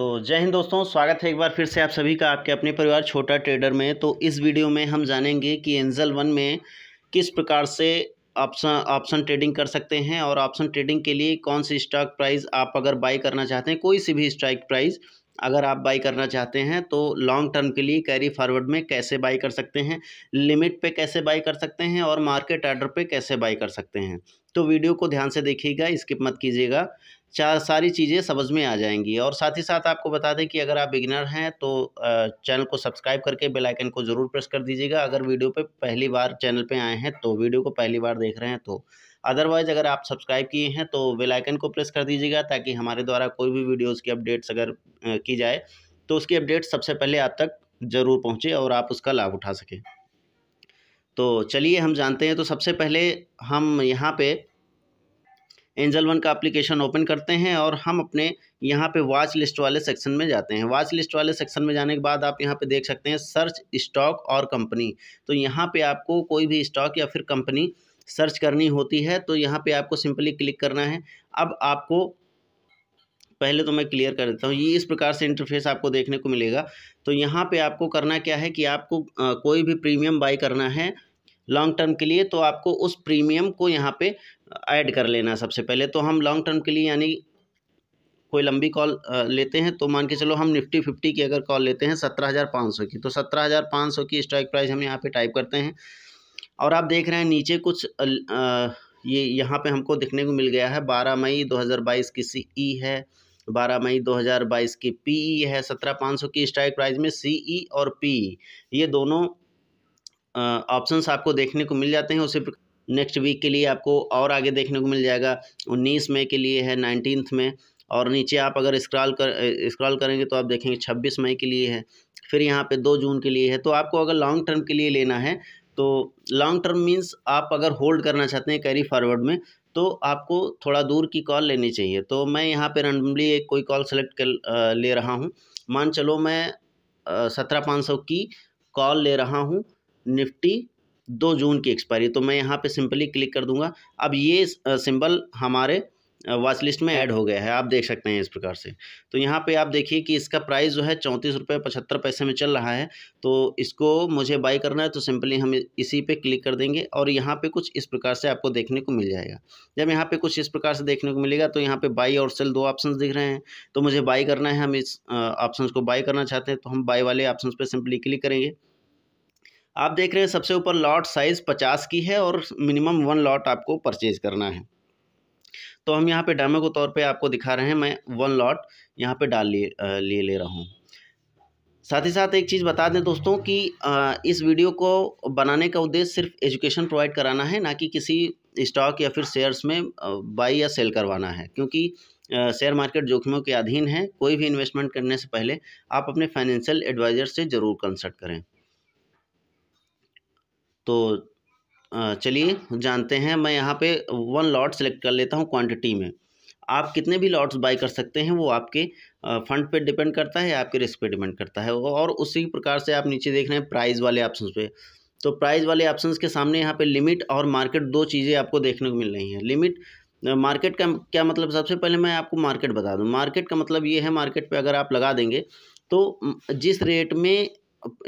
तो जय हिंद दोस्तों स्वागत है एक बार फिर से आप सभी का आपके अपने परिवार छोटा ट्रेडर में तो इस वीडियो में हम जानेंगे कि एंजल वन में किस प्रकार से ऑप्शन ऑप्शन ट्रेडिंग कर सकते हैं और ऑप्शन ट्रेडिंग के लिए कौन सी स्टॉक प्राइस आप अगर बाई करना चाहते हैं कोई सी भी स्ट्राइक प्राइस अगर आप बाई करना चाहते हैं तो लॉन्ग टर्म के लिए कैरी फॉरवर्ड में कैसे बाई कर सकते हैं लिमिट पे कैसे बाई कर सकते हैं और मार्केट आर्डर पे कैसे बाई कर सकते हैं तो वीडियो को ध्यान से देखिएगा स्किप मत कीजिएगा चार सारी चीज़ें समझ में आ जाएंगी और साथ ही साथ आपको बता दें कि अगर आप बिगिनर हैं तो चैनल को सब्सक्राइब करके बेल आइकन को ज़रूर प्रेस कर दीजिएगा अगर वीडियो पे पहली बार चैनल पे आए हैं तो वीडियो को पहली बार देख रहे हैं तो अदरवाइज़ अगर आप सब्सक्राइब किए हैं तो बेल आइकन को प्रेस कर दीजिएगा ताकि हमारे द्वारा कोई भी वीडियोज़ की अपडेट्स अगर की जाए तो उसकी अपडेट सबसे पहले आप तक ज़रूर पहुँचे और आप उसका लाभ उठा सकें तो चलिए हम जानते हैं तो सबसे पहले हम यहाँ पर एंजल वन का एप्लीकेशन ओपन करते हैं और हम अपने यहाँ पे वाच लिस्ट वाले सेक्शन में जाते हैं वाच लिस्ट वाले सेक्शन में जाने के बाद आप यहाँ पे देख सकते हैं सर्च स्टॉक और कंपनी तो यहाँ पे आपको कोई भी स्टॉक या फिर कंपनी सर्च करनी होती है तो यहाँ पे आपको सिंपली क्लिक करना है अब आपको पहले तो मैं क्लियर कर देता हूँ ये इस प्रकार से इंटरफेस आपको देखने को मिलेगा तो यहाँ पर आपको करना क्या है कि आपको कोई भी प्रीमियम बाई करना है लॉन्ग टर्म के लिए तो आपको उस प्रीमियम को यहाँ पे ऐड कर लेना सबसे पहले तो हम लॉन्ग टर्म के लिए यानी कोई लंबी कॉल लेते हैं तो मान के चलो हम निफ्टी फिफ्टी की अगर कॉल लेते हैं सत्रह हज़ार पाँच सौ की तो सत्रह हज़ार पाँच सौ की स्ट्राइक प्राइस हम यहाँ पे टाइप करते हैं और आप देख रहे हैं नीचे कुछ ये यहाँ पे हमको देखने को मिल गया है बारह मई दो हज़ार बाईस की सी ई e है बारह मई दो हज़ार बाईस की पी ई e है सत्रह पाँच सौ की स्ट्राइक प्राइस में सी ई e और पी ये दोनों ऑप्शंस आपको देखने को मिल जाते हैं उसी नेक्स्ट वीक के लिए आपको और आगे देखने को मिल जाएगा उन्नीस मई के लिए है नाइनटीन में और नीचे आप अगर स्क्रॉल कर स्क्रॉल करेंगे तो आप देखेंगे छब्बीस मई के लिए है फिर यहाँ पे दो जून के लिए है तो आपको अगर लॉन्ग टर्म के लिए लेना है तो लॉन्ग टर्म मीन्स आप अगर होल्ड करना चाहते हैं कैरी फॉरवर्ड में तो आपको थोड़ा दूर की कॉल लेनी चाहिए तो मैं यहाँ पे रैंडमली एक कोई कॉल सेलेक्ट कर ले रहा हूँ मान चलो मैं सत्रह पाँच सौ की कॉल ले रहा हूँ निफ्टी दो जून की एक्सपायरी तो मैं यहाँ पे सिंपली क्लिक कर दूंगा अब ये सिंबल हमारे वॉच लिस्ट में ऐड हो गया है आप देख सकते हैं इस प्रकार से तो यहाँ पे आप देखिए कि इसका प्राइस जो है चौंतीस रुपये पचहत्तर पैसे में चल रहा है तो इसको मुझे बाई करना है तो सिंपली हम इसी पे क्लिक कर देंगे और यहाँ पे कुछ इस प्रकार से आपको देखने को मिल जाएगा जब यहाँ पे कुछ इस प्रकार से देखने को मिलेगा तो यहाँ पर बाई और सेल दो ऑप्शन दिख रहे हैं तो मुझे बाई करना है हम इस ऑप्शन को बाई करना चाहते हैं तो हम बाई वाले ऑप्शन पर सिंपली क्लिक करेंगे आप देख रहे हैं सबसे ऊपर लॉट साइज़ पचास की है और मिनिमम वन लॉट आपको परचेज करना है तो हम यहाँ पे डेमो के तौर पे आपको दिखा रहे हैं मैं वन लॉट यहाँ पे डाल लिए ले, ले रहा हूँ साथ ही साथ एक चीज़ बता दें दोस्तों कि इस वीडियो को बनाने का उद्देश्य सिर्फ एजुकेशन प्रोवाइड कराना है ना कि किसी स्टॉक या फिर शेयर्स में बाई या सेल करवाना है क्योंकि शेयर मार्केट जोखिमों के अधीन है कोई भी इन्वेस्टमेंट करने से पहले आप अपने फाइनेंशियल एडवाइज़र से ज़रूर कंसल्ट करें तो चलिए जानते हैं मैं यहाँ पे वन लॉट सेलेक्ट कर लेता हूँ क्वांटिटी में आप कितने भी लॉट्स बाई कर सकते हैं वो आपके फंड पे डिपेंड करता है आपके रिस्क पे डिपेंड करता है और उसी प्रकार से आप नीचे देख रहे हैं प्राइस वाले ऑप्शन पे तो प्राइस वाले ऑप्शन के सामने यहाँ पे लिमिट और मार्केट दो चीज़ें आपको देखने को मिल रही हैं लिमिट मार्केट का क्या मतलब सबसे पहले मैं आपको मार्केट बता दूँ मार्केट का मतलब ये है मार्केट पर अगर आप लगा देंगे तो जिस रेट में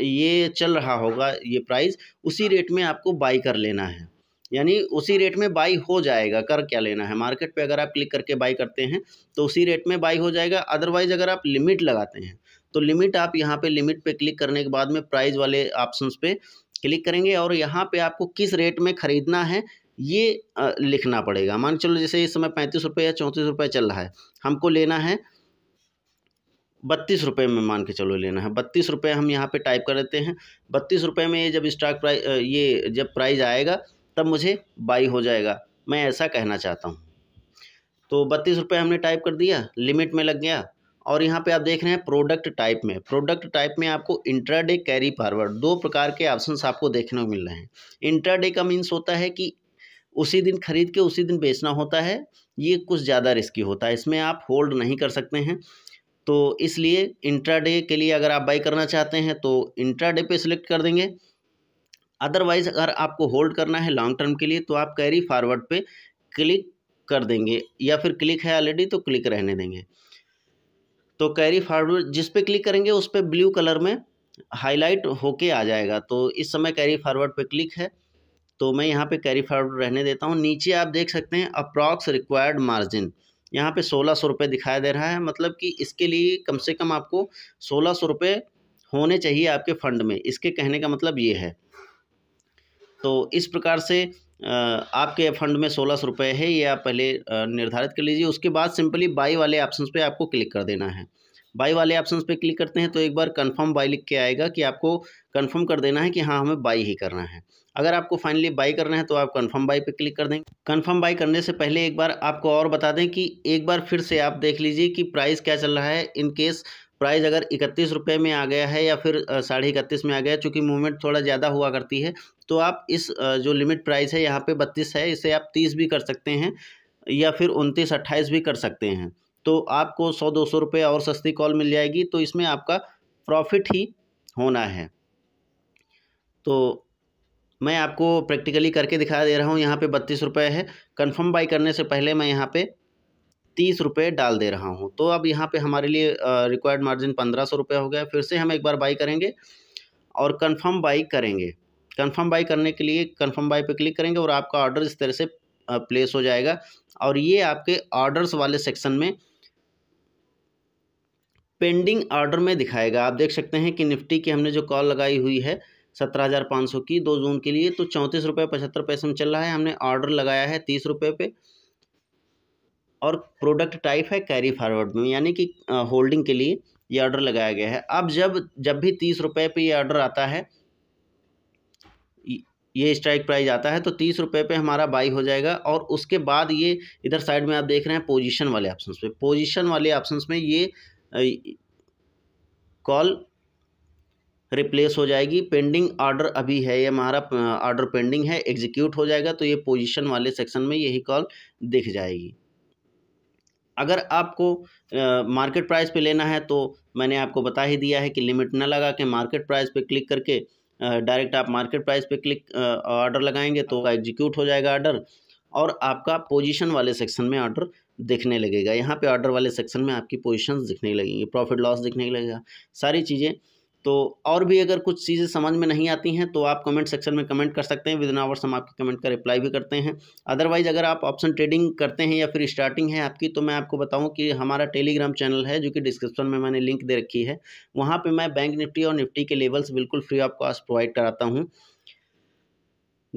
ये चल रहा होगा ये प्राइस उसी रेट में आपको बाई कर लेना है यानी उसी रेट में बाई हो जाएगा कर क्या लेना है मार्केट पे अगर आप क्लिक करके बाई करते हैं तो उसी रेट में बाई हो जाएगा अदरवाइज़ अगर आप लिमिट लगाते हैं तो लिमिट आप यहाँ पे लिमिट पे क्लिक करने के बाद में प्राइस वाले ऑप्शंस पे क्लिक करेंगे और यहाँ पे आपको किस रेट में ख़रीदना है ये लिखना पड़ेगा मान चलो जैसे इस समय पैंतीस रुपये या चौंतीस रुपये चल रहा है हमको लेना है बत्तीस रुपये में मान के चलो लेना है बत्तीस रुपये हम यहाँ पे टाइप कर देते हैं बत्तीस रुपये में ये जब स्टॉक प्राइस ये जब प्राइस आएगा तब मुझे बाई हो जाएगा मैं ऐसा कहना चाहता हूँ तो बत्तीस रुपये हमने टाइप कर दिया लिमिट में लग गया और यहाँ पे आप देख रहे हैं प्रोडक्ट टाइप में प्रोडक्ट टाइप में आपको इंट्राडे कैरी फारवर्ड दो प्रकार के ऑप्शंस आपको देखने को मिल रहे हैं इंट्राडे का मीन्स होता है कि उसी दिन खरीद के उसी दिन बेचना होता है ये कुछ ज़्यादा रिस्की होता है इसमें आप होल्ड नहीं कर सकते हैं तो इसलिए इंट्राडे के लिए अगर आप बाई करना चाहते हैं तो इंट्राडे पे सिलेक्ट कर देंगे अदरवाइज़ अगर आपको होल्ड करना है लॉन्ग टर्म के लिए तो आप कैरी फॉरवर्ड पे क्लिक कर देंगे या फिर क्लिक है ऑलरेडी तो क्लिक रहने देंगे तो कैरी फॉरवर्ड जिस पे क्लिक करेंगे उस पर ब्लू कलर में हाईलाइट होके आ जाएगा तो इस समय कैरी फॉरवर्ड पे क्लिक है तो मैं यहाँ पे कैरी फॉरवर्ड रहने देता हूँ नीचे आप देख सकते हैं अप्रॉक्स रिक्वायर्ड मार्जिन यहाँ पे सोलह सौ रुपये दिखाई दे रहा है मतलब कि इसके लिए कम से कम आपको सोलह सौ रुपये होने चाहिए आपके फ़ंड में इसके कहने का मतलब ये है तो इस प्रकार से आपके फंड में सोलह सौ रुपये है ये आप पहले निर्धारित कर लीजिए उसके बाद सिंपली बाई वाले ऑप्शन पर आपको क्लिक कर देना है बाई वाले ऑप्शन पर क्लिक करते हैं तो एक बार कन्फर्म बाई लिख के आएगा कि आपको कन्फर्म कर देना है कि हाँ हमें बाई ही करना है अगर आपको फाइनली बाई करना है तो आप कन्फर्म बाई पे क्लिक कर देंगे कन्फर्म बाई करने से पहले एक बार आपको और बता दें कि एक बार फिर से आप देख लीजिए कि प्राइस क्या चल रहा है इन केस प्राइस अगर इकतीस रुपये में आ गया है या फिर साढ़े इकतीस में आ गया है चूँकि मूवमेंट थोड़ा ज़्यादा हुआ करती है तो आप इस जो लिमिट प्राइस है यहाँ पर बत्तीस है इसे आप तीस भी कर सकते हैं या फिर उनतीस अट्ठाईस भी कर सकते हैं तो आपको सौ दो सौ रुपये और सस्ती कॉल मिल जाएगी तो इसमें आपका प्रॉफिट ही होना है तो मैं आपको प्रैक्टिकली करके दिखा दे रहा हूँ यहाँ पे बत्तीस रुपये है कंफर्म बाई करने से पहले मैं यहाँ पे तीस रुपये डाल दे रहा हूँ तो अब यहाँ पे हमारे लिए रिक्वायर्ड मार्जिन पंद्रह सौ रुपये हो गया फिर से हम एक बार बाई करेंगे और कंफर्म बाई करेंगे कंफर्म बाई करने के लिए कन्फर्म बाई पर क्लिक करेंगे और आपका ऑर्डर इस तरह से प्लेस हो जाएगा और ये आपके ऑर्डर्स वाले सेक्शन में पेंडिंग ऑर्डर में दिखाएगा आप देख सकते हैं कि निफ्टी की हमने जो कॉल लगाई हुई है सत्रह हज़ार पाँच सौ की दो जून के लिए तो चौंतीस रुपये पचहत्तर पैसे में चल रहा है हमने ऑर्डर लगाया है तीस रुपये पे और प्रोडक्ट टाइप है कैरी फॉरवर्ड में यानी कि होल्डिंग के लिए ये ऑर्डर लगाया गया है अब जब जब भी तीस रुपये पर यह ऑर्डर आता है ये स्ट्राइक प्राइस आता है तो तीस रुपये पर हमारा बाई हो जाएगा और उसके बाद ये इधर साइड में आप देख रहे हैं पोजिशन वाले ऑप्शन पे पोजिशन वाले ऑप्शन में ये कॉल रिप्लेस हो जाएगी पेंडिंग ऑर्डर अभी है ये हमारा ऑर्डर पेंडिंग है एग्जीक्यूट हो जाएगा तो ये पोजीशन वाले सेक्शन में यही कॉल दिख जाएगी अगर आपको मार्केट प्राइस पे लेना है तो मैंने आपको बता ही दिया है कि लिमिट ना लगा के मार्केट प्राइस पे क्लिक करके डायरेक्ट आप मार्केट प्राइस पे क्लिक ऑर्डर लगाएंगे तो एग्जीक्यूट हो जाएगा ऑर्डर और आपका पोजीशन वाले सेक्शन में ऑर्डर दिखने लगेगा यहाँ पे ऑर्डर वाले सेक्शन में आपकी पोजीशंस दिखने लगेंगी प्रॉफिट लॉस दिखने लगेगा सारी चीज़ें तो और भी अगर कुछ चीज़ें समझ में नहीं आती हैं तो आप कमेंट सेक्शन में कमेंट कर सकते हैं विद इन आवर्स हम आपके कमेंट का रिप्लाई भी करते हैं अदरवाइज़ अगर आप ऑप्शन ट्रेडिंग करते हैं या फिर स्टार्टिंग है आपकी तो मैं आपको बताऊं कि हमारा टेलीग्राम चैनल है जो कि डिस्क्रिप्शन में मैंने लिंक दे रखी है वहाँ पर मैं बैंक निफ्टी और निफ्टी के लेवल्स बिल्कुल फ्री ऑफ कॉस्ट प्रोवाइड कराता हूँ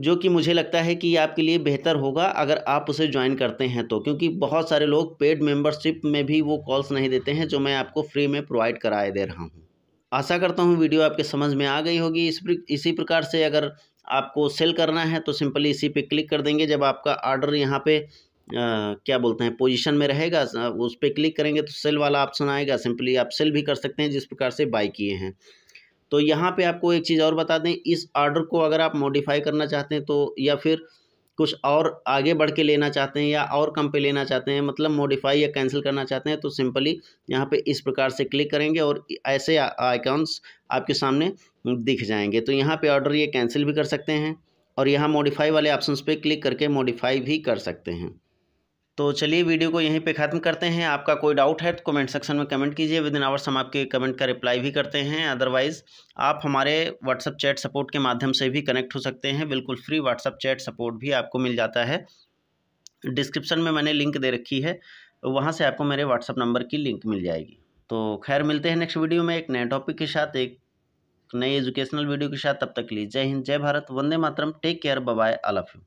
जो कि मुझे लगता है कि आपके लिए बेहतर होगा अगर आप उसे ज्वाइन करते हैं तो क्योंकि बहुत सारे लोग पेड मेम्बरशिप में भी वो कॉल्स नहीं देते हैं जो मैं आपको फ्री में प्रोवाइड कराए दे रहा हूँ आशा करता हूँ वीडियो आपके समझ में आ गई होगी इस इसी प्रकार से अगर आपको सेल करना है तो सिंपली इसी पे क्लिक कर देंगे जब आपका आर्डर यहाँ पे आ, क्या बोलते हैं पोजीशन में रहेगा उस पर क्लिक करेंगे तो सेल वाला ऑप्शन आएगा सिंपली आप सेल भी कर सकते हैं जिस प्रकार से बाई किए हैं तो यहाँ पे आपको एक चीज़ और बता दें इस आर्डर को अगर आप मॉडिफाई करना चाहते हैं तो या फिर कुछ और आगे बढ़ के लेना चाहते हैं या और कम पे लेना चाहते हैं मतलब मॉडिफाई या कैंसिल करना चाहते हैं तो सिंपली यहाँ पे इस प्रकार से क्लिक करेंगे और ऐसे आइकॉन्स आपके सामने दिख जाएंगे तो यहाँ पे ऑर्डर ये कैंसिल भी कर सकते हैं और यहाँ मॉडिफाई वाले ऑप्शन पे क्लिक करके मॉडिफाई भी कर सकते हैं तो चलिए वीडियो को यहीं पे ख़त्म करते हैं आपका कोई डाउट है तो कमेंट सेक्शन में कमेंट कीजिए विद इन आवर्स हम आपके कमेंट का रिप्लाई भी करते हैं अदरवाइज़ आप हमारे व्हाट्सअप चैट सपोर्ट के माध्यम से भी कनेक्ट हो सकते हैं बिल्कुल फ्री व्हाट्सअप चैट सपोर्ट भी आपको मिल जाता है डिस्क्रिप्शन में मैंने लिंक दे रखी है वहाँ से आपको मेरे व्हाट्सअप नंबर की लिंक मिल जाएगी तो खैर मिलते हैं नेक्स्ट वीडियो में एक नए टॉपिक के साथ एक नई एजुकेशनल वीडियो के साथ तब तक लीजिए जय हिंद जय भारत वंदे मातरम take care bye I love you